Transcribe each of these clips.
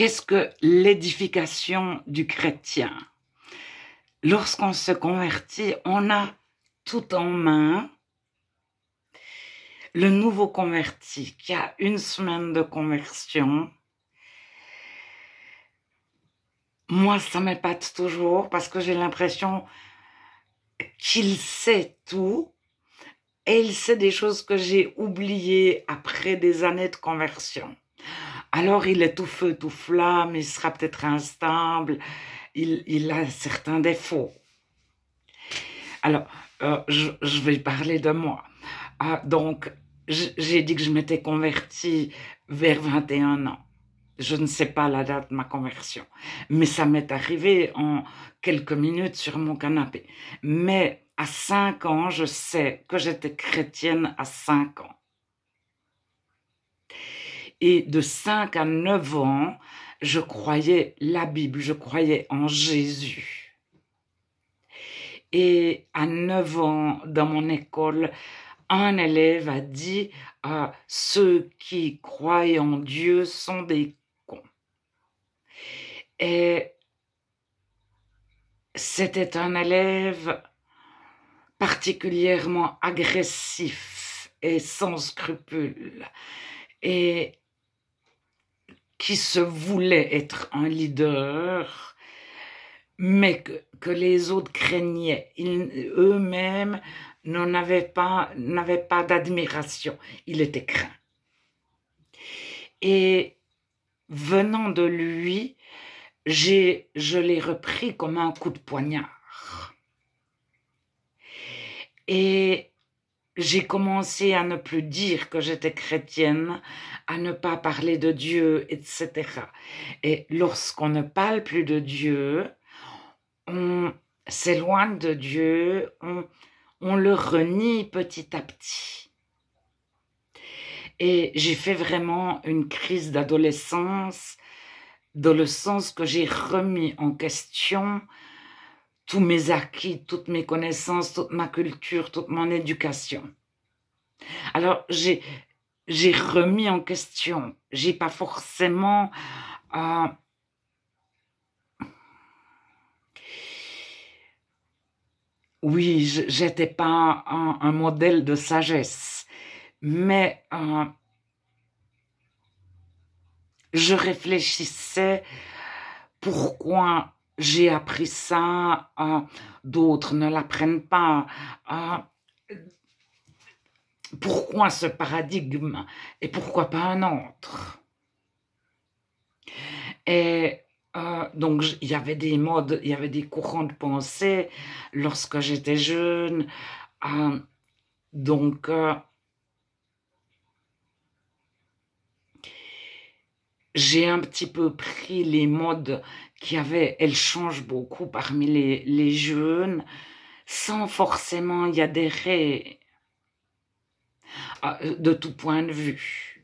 Qu'est-ce que l'édification du chrétien Lorsqu'on se convertit, on a tout en main. Le nouveau converti qui a une semaine de conversion, moi, ça m'épate toujours parce que j'ai l'impression qu'il sait tout et il sait des choses que j'ai oubliées après des années de conversion alors il est tout feu, tout flamme, il sera peut-être instable, il, a certains défauts. Alors, euh, je, vais parler de moi. Ah, donc, j'ai dit que je m'étais convertie vers 21 ans. Je ne sais pas la date de ma conversion, mais ça m'est arrivé en quelques minutes sur mon canapé. Mais à 5 ans, je sais que j'étais chrétienne à 5 ans. Et de 5 à 9 ans, je croyais la Bible, je croyais en Jésus. Et à 9 ans, dans mon école, un élève a dit à ah, Ceux qui croient en Dieu sont des cons. Et c'était un élève particulièrement agressif et sans scrupules. Et qui se voulait être un leader, mais que, les autres craignaient. Eux-mêmes pas, n'avaient pas d'admiration. Il était craint. Et venant de lui, je l'ai repris comme un coup de poignard. Et j'ai commencé à ne plus dire que j'étais chrétienne, à ne pas parler de Dieu, etc. Et lorsqu'on ne parle plus de Dieu, on s'éloigne de Dieu, on, le renie petit à petit. Et j'ai fait vraiment une crise d'adolescence, dans le sens que j'ai remis en question tous mes acquis, toutes mes connaissances, toute ma culture, toute mon éducation. Alors j'ai j'ai remis en question, j'ai pas forcément euh, oui, j'étais pas un, modèle de sagesse, mais euh, je réfléchissais pourquoi j'ai appris ça, ah, d'autres ne l'apprennent pas. Ah. pourquoi ce paradigme et pourquoi pas un autre Et euh, donc il y avait des modes, il y avait des courants de pensée lorsque j'étais jeune. Ah. donc euh, j'ai un petit peu pris les modes qu'il y Elles changent beaucoup parmi les, les jeunes, sans forcément y adhérer ah, euh, de tout point de vue.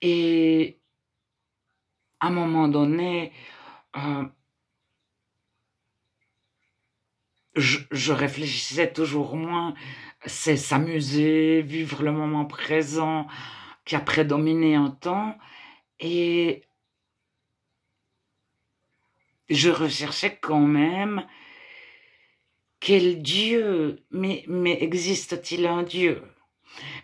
Et à un moment donné, euh, je, réfléchissais toujours moins, c'est s'amuser, vivre le moment présent, qui a prédominé un temps et je recherchais quand même quel Dieu, mais, mais existe-t-il un Dieu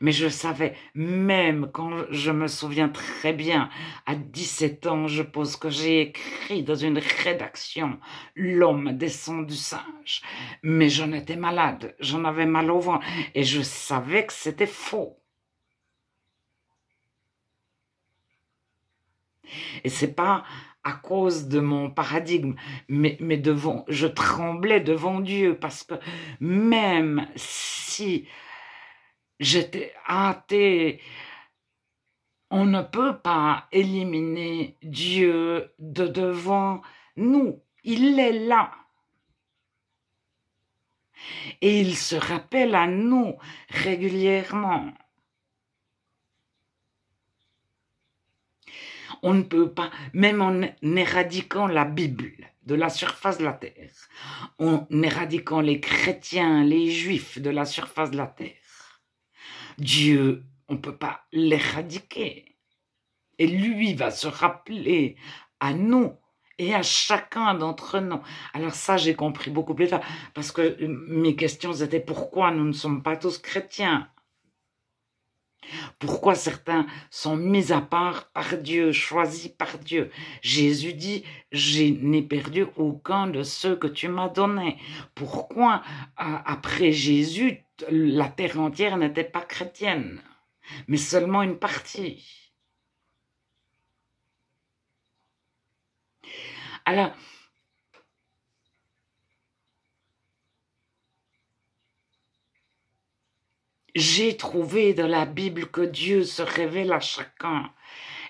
Mais je savais, même quand je me souviens très bien, à 17 ans, je pense que j'ai écrit dans une rédaction L'homme descend du singe, mais j'en étais malade, j'en avais mal au ventre, et je savais que c'était faux. Et c'est pas à cause de mon paradigme, mais, devant, je tremblais devant Dieu parce que même si j'étais athée, on ne peut pas éliminer Dieu de devant nous. Il est là. Et il se rappelle à nous régulièrement. On ne peut pas, même en éradiquant la Bible de la surface de la terre, en éradiquant les chrétiens, les juifs de la surface de la terre, Dieu, on ne peut pas l'éradiquer. Et lui va se rappeler à nous et à chacun d'entre nous. Alors ça, j'ai compris beaucoup plus tard, parce que euh, mes questions étaient pourquoi nous ne sommes pas tous chrétiens pourquoi certains sont mis à part par Dieu, choisis par Dieu Jésus dit, je n'ai perdu aucun de ceux que tu m'as donnés. Pourquoi euh, après Jésus, la terre entière n'était pas chrétienne, mais seulement une partie Alors, J'ai trouvé dans la Bible que Dieu se révèle à chacun.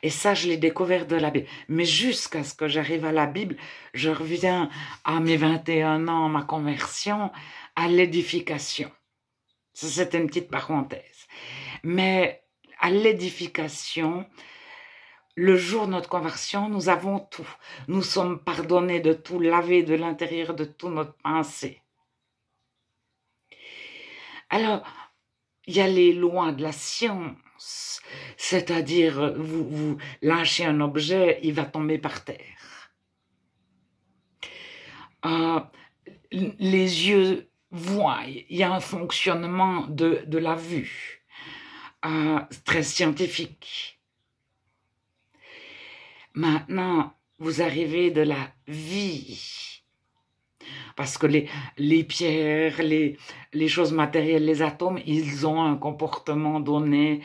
Et ça, je l'ai découvert de la Bible. Mais jusqu'à ce que j'arrive à la Bible, je reviens à mes 21 ans, ma conversion, à l'édification. Ça, c'était une petite parenthèse. Mais à l'édification, le jour de notre conversion, nous avons tout. Nous sommes pardonnés de tout, lavés de l'intérieur de tout notre pensée. Alors, y aller loin de la science, c'est-à-dire vous, vous lâchez un objet, il va tomber par terre. Euh, les yeux voient, il y a un fonctionnement de, de la vue euh, très scientifique. Maintenant, vous arrivez de la vie parce que les, les pierres, les, les choses matérielles, les atomes, ils ont un comportement donné,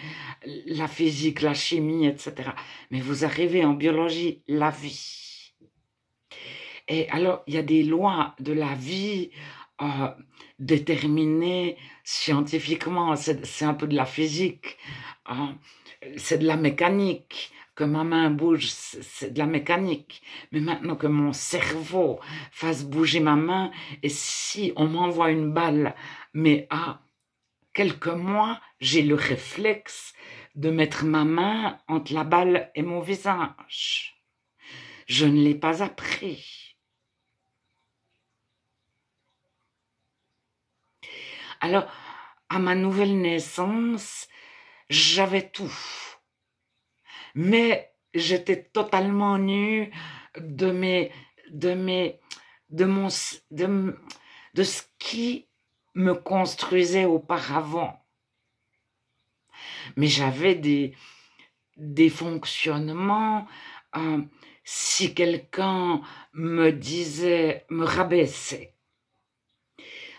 la physique, la chimie, etc. Mais vous arrivez en biologie, la vie. Et alors, il y a des lois de la vie euh, déterminées scientifiquement, c'est un peu de la physique, hein. c'est de la mécanique, que ma main bouge, c'est de la mécanique. Mais maintenant que mon cerveau fasse bouger ma main, et si on m'envoie une balle, mais à quelques mois, j'ai le réflexe de mettre ma main entre la balle et mon visage. Je ne l'ai pas appris. Alors, à ma nouvelle naissance, j'avais tout mais j'étais totalement nue de ce qui me construisait auparavant. Mais j'avais des, fonctionnements. Euh, si quelqu'un me disait, me rabaissait,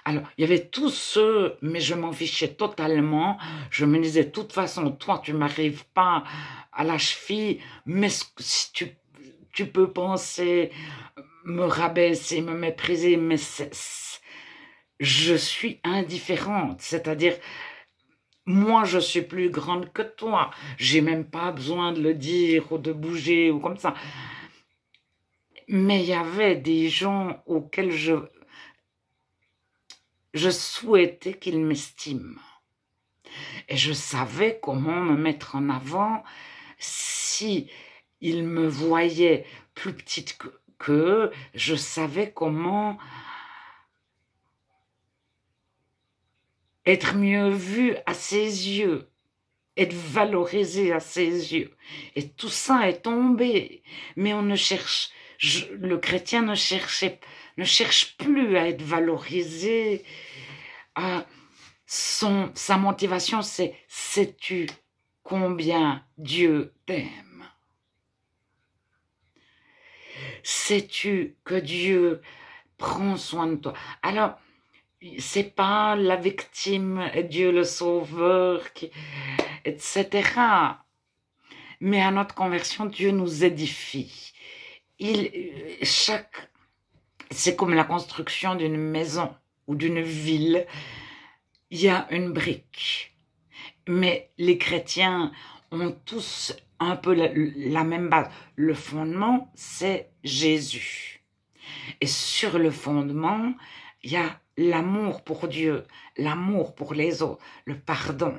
alors, il y avait tous ceux, mais je m'en fichais totalement. Je me disais, de toute façon, toi, tu m'arrives pas à la cheville, mais si tu, peux penser me rabaisser, me mépriser, mais cesse. je suis indifférente. C'est-à-dire, moi, je suis plus grande que toi. J'ai même pas besoin de le dire ou de bouger ou comme ça. Mais il y avait des gens auxquels je je souhaitais qu'il m'estime. Et je savais comment me mettre en avant si il me voyait plus petite que, je savais comment être mieux vue à ses yeux, être valorisée à ses yeux. Et tout ça est tombé. Mais on ne cherche le chrétien ne, ne cherche plus à être valorisé. son, sa motivation, c'est sais-tu combien Dieu t'aime Sais-tu que Dieu prend soin de toi Alors, c'est pas la victime, Dieu le sauveur, qui, etc. Mais à notre conversion, Dieu nous édifie il, chaque, c'est comme la construction d'une maison ou d'une ville. Il y a une brique. Mais les chrétiens ont tous un peu la, la même base. Le fondement, c'est Jésus. Et sur le fondement, il y a l'amour pour Dieu, l'amour pour les autres, le pardon,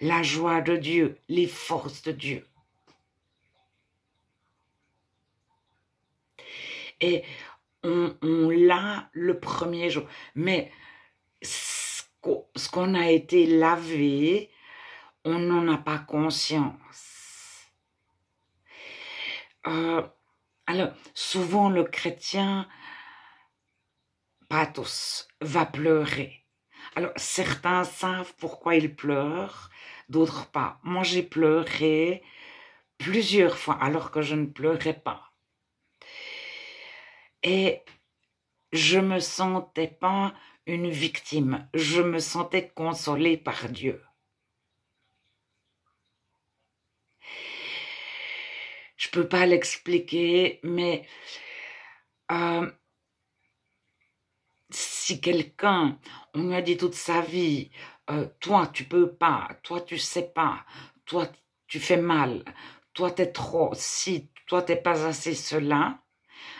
la joie de Dieu, les forces de Dieu. et on, l'a le premier jour. Mais ce qu'on a été lavé, on n'en a pas conscience. Euh, alors, souvent le chrétien, pas tous, va pleurer. Alors, certains savent pourquoi ils pleurent, d'autres pas. Moi, j'ai pleuré plusieurs fois alors que je ne pleurais pas et je me sentais pas une victime, je me sentais consolée par Dieu. Je peux pas l'expliquer, mais euh, si quelqu'un, on lui a dit toute sa vie, euh, toi tu peux pas, toi tu sais pas, toi tu fais mal, toi tu es trop, si toi t'es pas assez cela,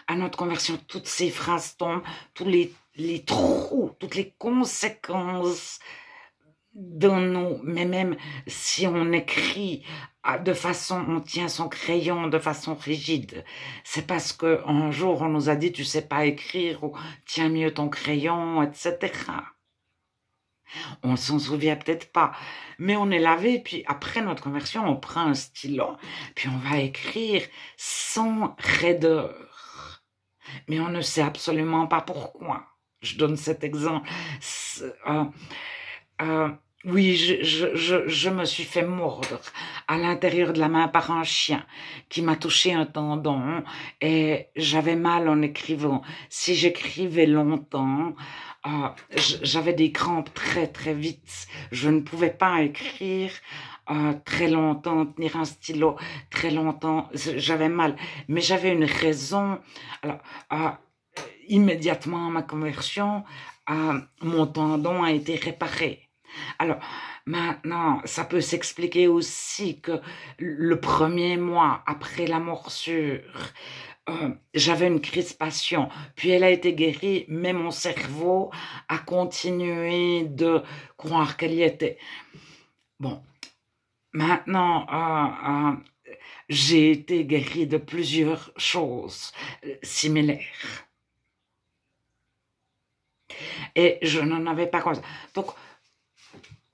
à notre conversion. Toutes ces phrases tombent, tous les, trous, toutes les conséquences dans nous, mais même si on écrit de façon, on tient son crayon de façon rigide, c'est parce que un jour on nous a dit tu sais pas écrire ou tiens mieux ton crayon, etc. On s'en souvient peut-être pas, mais on est lavé, puis après notre conversion, on prend un stylo, puis on va écrire sans raideur mais on ne sait absolument pas pourquoi. Je donne cet exemple. Euh, euh, oui, je, me suis fait mordre à l'intérieur de la main par un chien qui m'a touché un tendon et j'avais mal en écrivant. Si j'écrivais longtemps, euh, j'avais des crampes très très vite. Je ne pouvais pas écrire ah, très longtemps, tenir un stylo très longtemps, j'avais mal. Mais j'avais une raison. Alors, ah, euh, immédiatement ma conversion, à ah, mon tendon a été réparé. Alors, maintenant, ça peut s'expliquer aussi que le premier mois après la morsure, euh, j'avais une crispation, puis elle a été guérie, mais mon cerveau a continué de croire qu'elle y était. Bon, Maintenant, euh, euh, j'ai été guérie de plusieurs choses euh, similaires. Et je n'en avais pas conscience. Donc,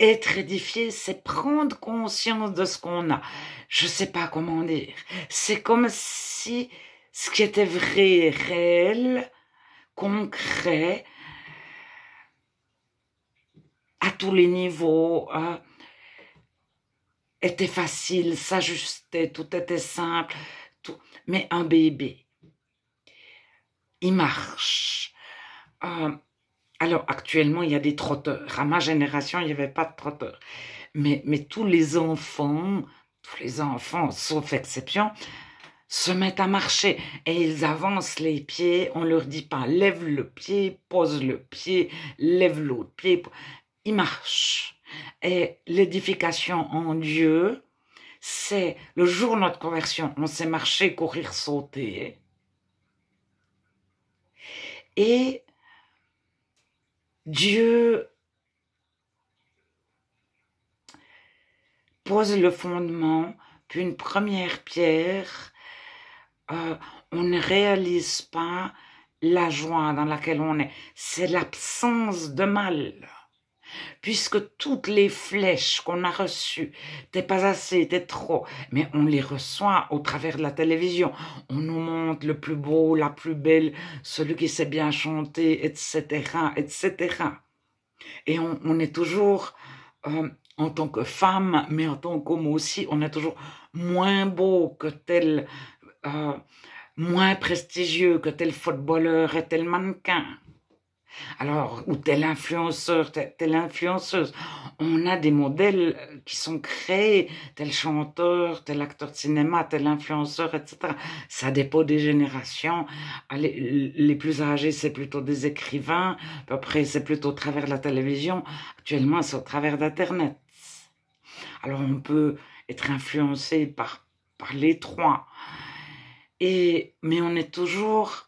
être édifié, c'est prendre conscience de ce qu'on a. Je ne sais pas comment dire. C'est comme si ce qui était vrai, réel, concret, à tous les niveaux, était facile, s'ajustait, tout était simple, Mais un bébé, il marche. Euh, alors actuellement, il y a des trotteurs. À ma génération, il n'y avait pas de trotteurs. Mais, mais tous les enfants, tous les enfants, sauf exception, se mettent à marcher et ils avancent les pieds. On leur dit pas lève le pied, pose le pied, lève l'autre pied. Ils marchent. Et l'édification en Dieu, c'est le jour de notre conversion, on sait marcher, courir, sauter. Et Dieu pose le fondement, puis une première pierre, euh, on ne réalise pas la joie dans laquelle on est. C'est l'absence de mal puisque toutes les flèches qu'on a reçues, t'es pas assez, t'es trop, mais on les reçoit au travers de la télévision. On nous montre le plus beau, la plus belle, celui qui sait bien chanter, etc., etc. Et on, est toujours, euh, en tant que femme, mais en tant qu'homme aussi, on est toujours moins beau que tel, euh, moins prestigieux que tel footballeur et tel mannequin. Alors, ou tel influenceur, telle influenceuse. On a des modèles euh, qui sont créés, tel chanteur, tel acteur de cinéma, tel influenceur, etc. Ça dépend des générations. Les, les plus âgés, c'est plutôt des écrivains. Après, c'est plutôt au travers de la télévision. Actuellement, c'est au travers d'Internet. Alors, on peut être influencé par, par les trois. Et, mais on est toujours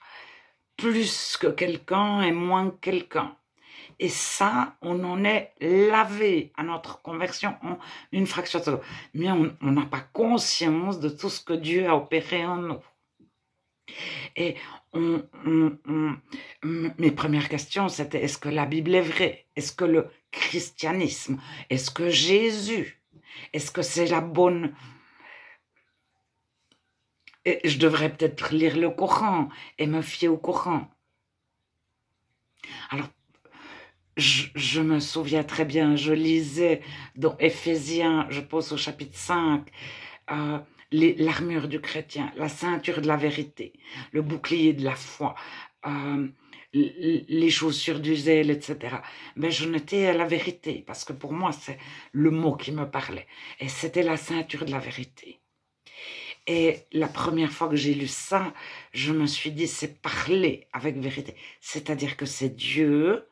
plus que quelqu'un et moins que quelqu'un. Et ça, on en est lavé à notre conversion en une fraction de Mais on n'a pas conscience de tout ce que Dieu a opéré en nous. Et mes premières questions, c'était est-ce que la Bible est vraie Est-ce que le christianisme Est-ce que Jésus Est-ce que c'est la bonne et je devrais peut-être lire le Coran et me fier au Coran. Alors, je, me souviens très bien, je lisais dans Éphésiens, je pense au chapitre 5, euh, l'armure du chrétien, la ceinture de la vérité, le bouclier de la foi, euh, les chaussures du zèle, etc. Mais je n'étais à la vérité, parce que pour moi, c'est le mot qui me parlait. Et c'était la ceinture de la vérité. Et la première fois que j'ai lu ça, je me suis dit, c'est parler avec vérité. C'est-à-dire que c'est Dieu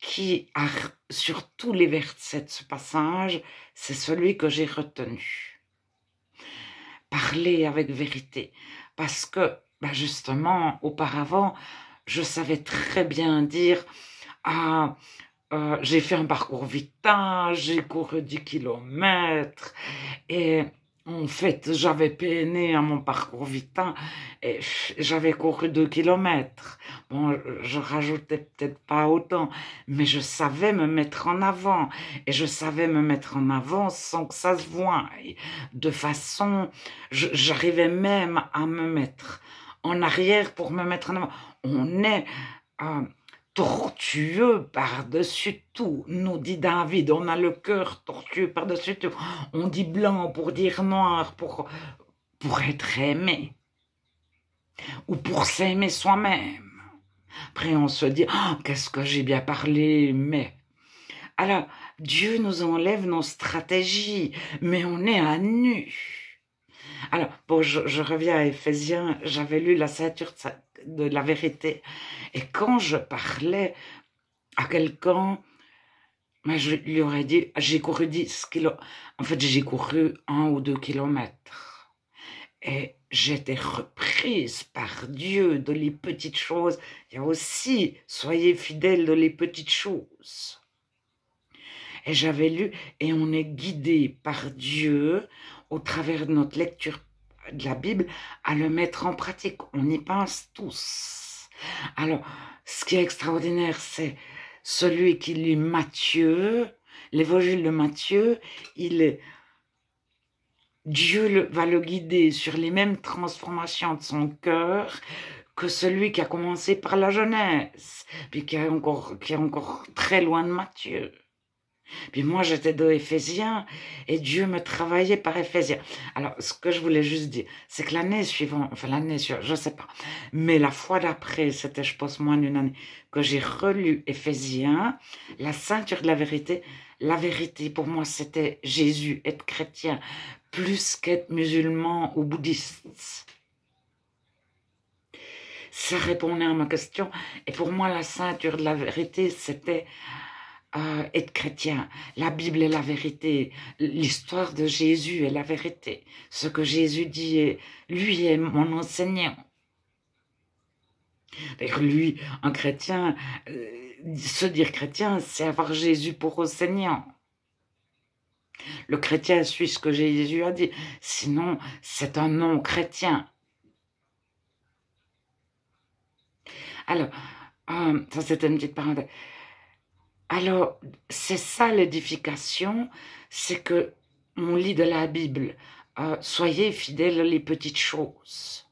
qui a, sur tous les versets de ce passage, c'est celui que j'ai retenu. Parler avec vérité. Parce que, bah, justement, auparavant, je savais très bien dire, ah, euh, j'ai fait un parcours vital, j'ai couru 10 kilomètres, et en fait, j'avais peiné à mon parcours vital et j'avais couru deux kilomètres. Bon, je rajoutais peut-être pas autant, mais je savais me mettre en avant et je savais me mettre en avant sans que ça se voie. de façon, j'arrivais même à me mettre en arrière pour me mettre en avant. On est euh, tortueux par-dessus tout, nous dit David. On a le cœur tortueux par-dessus tout. On dit blanc pour dire noir, pour, pour être aimé. Ou pour s'aimer soi-même. Après, on se dit, oh, qu'est-ce que j'ai bien parlé, mais... Alors, Dieu nous enlève nos stratégies, mais on est à nu. Alors, bon, je, reviens à Éphésiens, j'avais lu la ceinture de la vérité. Et quand je parlais à quelqu'un, ben, je lui aurais dit, ah, j'ai couru 10 kilos, En fait, j'ai couru un ou deux kilomètres. Et j'étais reprise par Dieu de les petites choses. Il y a aussi, soyez fidèles de les petites choses. Et j'avais lu, et on est guidé par Dieu au travers de notre lecture de la Bible à le mettre en pratique. On y pense tous. Alors, ce qui est extraordinaire, c'est celui qui lit Matthieu, l'évangile de Matthieu, il est Dieu va le guider sur les mêmes transformations de son cœur que celui qui a commencé par la jeunesse, puis qui est encore, qui est encore très loin de Matthieu. Puis moi, j'étais de Éphésiens et Dieu me travaillait par Éphésiens. Alors, ce que je voulais juste dire, c'est que l'année suivante, enfin l'année suivante, je ne sais pas, mais la fois d'après, c'était je pense moins d'une année, que j'ai relu Éphésiens, la ceinture de la vérité. La vérité, pour moi, c'était Jésus, être chrétien, plus qu'être musulman ou bouddhiste. Ça répondait à ma question. Et pour moi, la ceinture de la vérité, c'était euh, être chrétien. La Bible est la vérité. L'histoire de Jésus est la vérité. Ce que Jésus dit, est, lui est mon enseignant. D'ailleurs, lui, un chrétien, euh, se dire chrétien, c'est avoir Jésus pour enseignant. Le chrétien suit ce que Jésus a dit. Sinon, c'est un non-chrétien. Alors, euh, ça c'était une petite parenthèse. Alors, c'est ça l'édification, c'est que on lit de la Bible, euh, soyez fidèles les petites choses.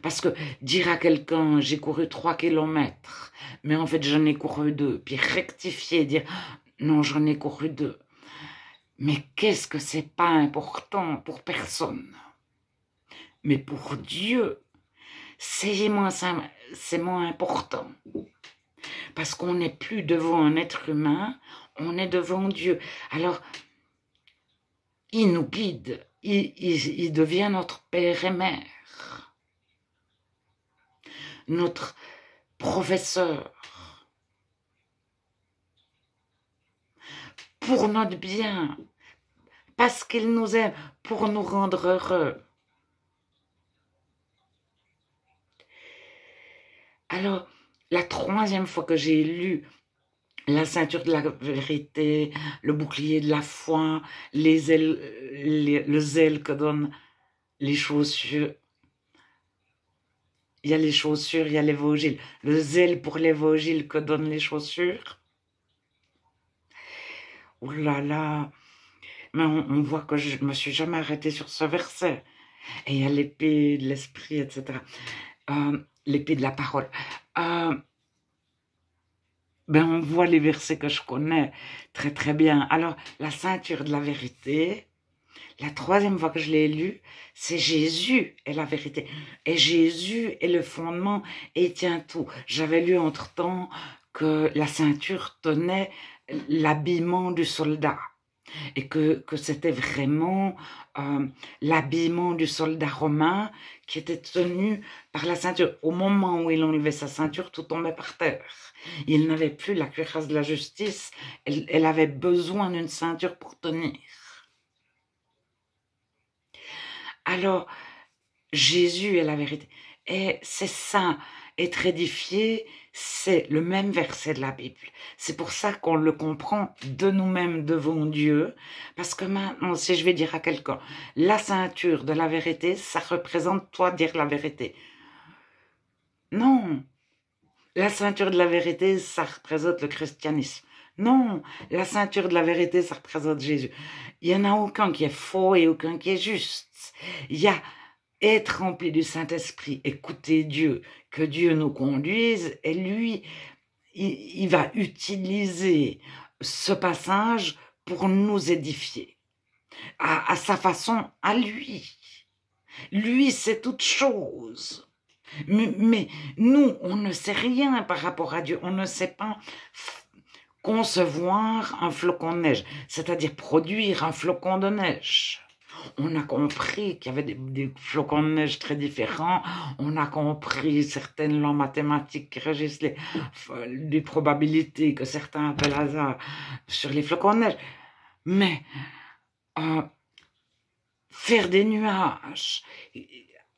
Parce que dire à quelqu'un, j'ai couru trois kilomètres, mais en fait j'en ai couru deux, puis rectifier, dire, non, j'en ai couru deux. Mais qu'est-ce que c'est pas important pour personne Mais pour Dieu, c'est moins, moins important. Parce qu'on n'est plus devant un être humain, on est devant Dieu. Alors, il nous guide, il, devient notre père et mère, notre professeur, pour notre bien, parce qu'il nous aime, pour nous rendre heureux. Alors, la troisième fois que j'ai lu la ceinture de la vérité, le bouclier de la foi, les ailes, le zèle que donnent les chaussures. Il y a les chaussures, il y a l'évangile. Le zèle pour l'évangile que donnent les chaussures. Ouh là là Mais on, voit que je ne me suis jamais arrêtée sur ce verset. Et il y a l'épée de l'esprit, etc l'épée de la parole. Euh, ben on voit les versets que je connais très très bien. Alors, la ceinture de la vérité, la troisième fois que je l'ai lu, c'est Jésus est la vérité. Et Jésus est le fondement et tient tout. J'avais lu entre-temps que la ceinture tenait l'habillement du soldat et que, c'était vraiment euh, l'habillement du soldat romain qui était tenu par la ceinture. Au moment où il enlevait sa ceinture, tout tombait par terre. Il n'avait plus la cuirasse de la justice, elle, elle avait besoin d'une ceinture pour tenir. Alors, Jésus est la vérité. Et c'est ça, être édifié, c'est le même verset de la Bible. C'est pour ça qu'on le comprend de nous-mêmes devant Dieu. Parce que maintenant, si je vais dire à quelqu'un, la ceinture de la vérité, ça représente toi dire la vérité. Non. La ceinture de la vérité, ça représente le christianisme. Non, la ceinture de la vérité, ça représente Jésus. Il n'y en a aucun qui est faux et aucun qui est juste. Il y a être rempli du Saint-Esprit, écouter Dieu, que Dieu nous conduise, et lui, il, va utiliser ce passage pour nous édifier, à, sa façon, à lui. Lui, c'est toute chose. mais, nous, on ne sait rien par rapport à Dieu. On ne sait pas concevoir un flocon de neige, c'est-à-dire produire un flocon de neige on a compris qu'il y avait des, flocons de neige très différents, on a compris certaines lois mathématiques qui régissent les, probabilités que certains appellent hasard sur les flocons de neige. Mais euh, faire des nuages,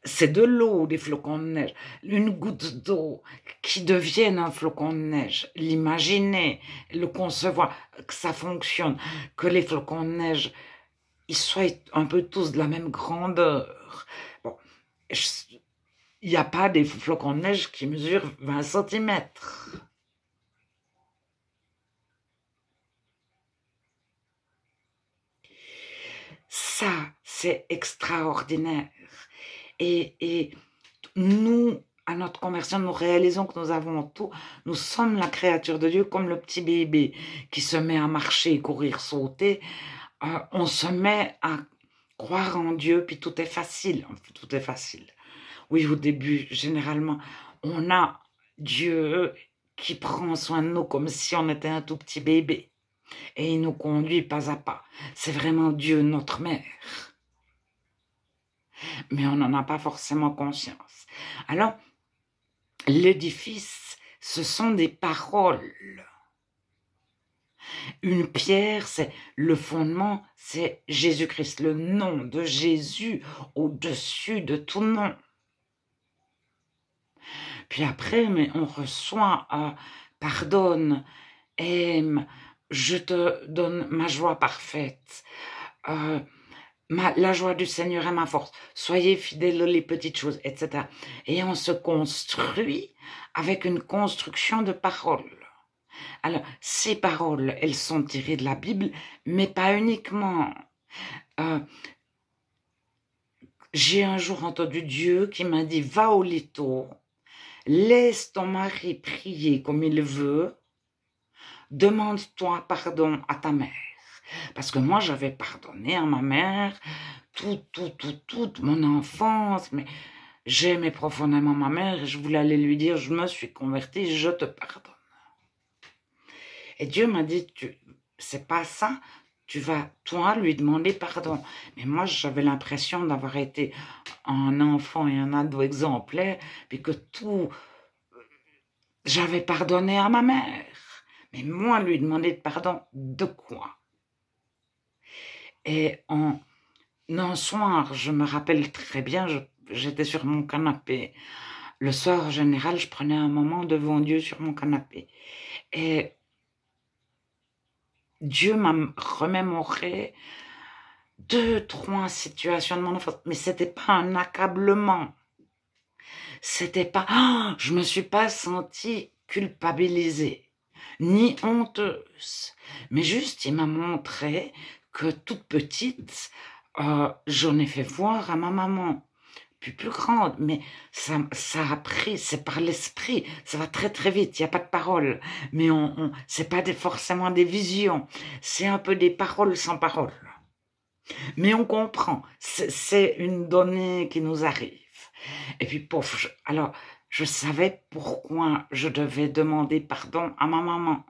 c'est de l'eau, des flocons de neige. Une goutte d'eau qui devienne un flocon de neige. L'imaginer, le concevoir, que ça fonctionne, que les flocons de neige ils soient un peu tous de la même grandeur. il n'y a pas des flocons de neige qui mesurent 20 cm. Ça, c'est extraordinaire. Et, et nous, à notre conversion, nous réalisons que nous avons tout. Nous sommes la créature de Dieu comme le petit bébé qui se met à marcher, courir, sauter euh, on se met à croire en Dieu, puis tout est facile, tout est facile. Oui, au début, généralement, on a Dieu qui prend soin de nous comme si on était un tout petit bébé. Et il nous conduit pas à pas. C'est vraiment Dieu, notre mère. Mais on n'en a pas forcément conscience. Alors, l'édifice, ce sont des paroles. Une pierre, c'est le fondement, c'est Jésus-Christ, le nom de Jésus au-dessus de tout nom. Puis après, mais on reçoit, euh, pardonne, aime, je te donne ma joie parfaite. Euh, la joie du Seigneur est ma force. Soyez fidèles aux petites choses, etc. Et on se construit avec une construction de paroles. Alors, ces paroles, elles sont tirées de la Bible, mais pas uniquement. Euh, j'ai un jour entendu Dieu qui m'a dit, va au litto, laisse ton mari prier comme il veut, demande-toi pardon à ta mère. Parce que moi, j'avais pardonné à ma mère tout, tout, tout, toute mon enfance, mais j'aimais profondément ma mère et je voulais aller lui dire, je me suis convertie, je te pardonne. Et Dieu m'a dit, tu, c'est pas ça, tu vas, toi, lui demander pardon. Mais moi, j'avais l'impression d'avoir été un enfant et un ado exemplaire, puis que tout, j'avais pardonné à ma mère. Mais moi, lui demander pardon, de quoi Et en un soir, je me rappelle très bien, j'étais sur mon canapé. Le soir, général, je prenais un moment devant Dieu sur mon canapé. Et Dieu m'a remémoré deux, trois situations de mon enfance. Mais c'était pas un accablement. C'était pas, ah, je me suis pas sentie culpabilisée, ni honteuse. Mais juste, il m'a montré que toute petite, euh, j'en ai fait voir à ma maman plus, grande, mais ça, ça pris, c'est par l'esprit, ça va très très vite, il n'y a pas de parole, mais on, on c'est pas des, forcément des visions, c'est un peu des paroles sans parole. Mais on comprend, c'est une donnée qui nous arrive. Et puis, pauvre, alors, je savais pourquoi je devais demander pardon à ma maman.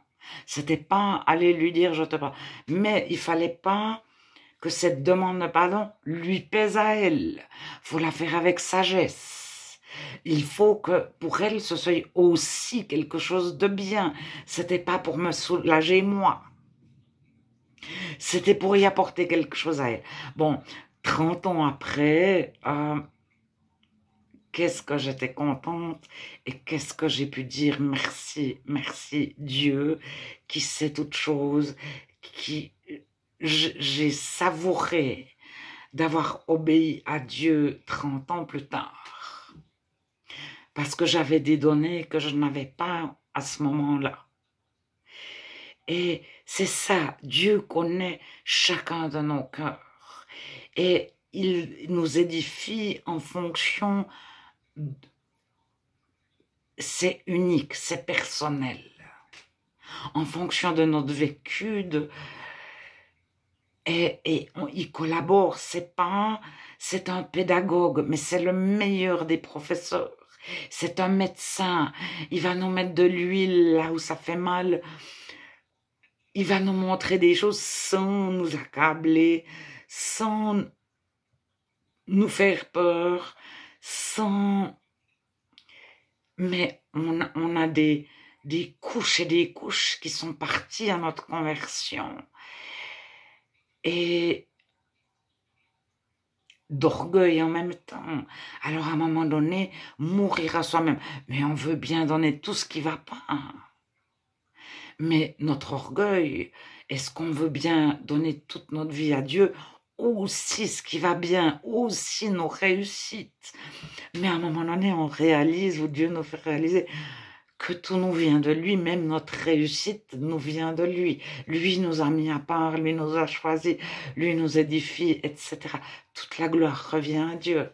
C'était pas aller lui dire je te pardonne, mais il fallait pas que cette demande de pardon lui pèse à elle. Faut la faire avec sagesse. Il faut que pour elle ce soit aussi quelque chose de bien. C'était pas pour me soulager moi. C'était pour y apporter quelque chose à elle. Bon, 30 ans après, euh, qu'est-ce que j'étais contente et qu'est-ce que j'ai pu dire merci, merci Dieu qui sait toutes choses, qui j'ai savouré d'avoir obéi à Dieu 30 ans plus tard. Parce que j'avais des données que je n'avais pas à ce moment-là. Et c'est ça, Dieu connaît chacun de nos cœurs. Et il nous édifie en fonction... C'est unique, c'est personnel. En fonction de notre vécu, de, et, il collabore. C'est pas, c'est un pédagogue, mais c'est le meilleur des professeurs. C'est un médecin. Il va nous mettre de l'huile là où ça fait mal. Il va nous montrer des choses sans nous accabler, sans nous faire peur, sans... Mais on, a des couches et des couches qui sont parties à notre conversion et d'orgueil en même temps. Alors à un moment donné, mourir à soi-même. Mais on veut bien donner tout ce qui va pas. Mais notre orgueil, est-ce qu'on veut bien donner toute notre vie à Dieu Ou aussi ce qui va bien, aussi nos réussites. Mais à un moment donné, on réalise, ou Dieu nous fait réaliser, que tout nous vient de lui, même notre réussite nous vient de lui. Lui nous a mis à part, lui nous a choisis, lui nous édifie, etc. Toute la gloire revient à Dieu.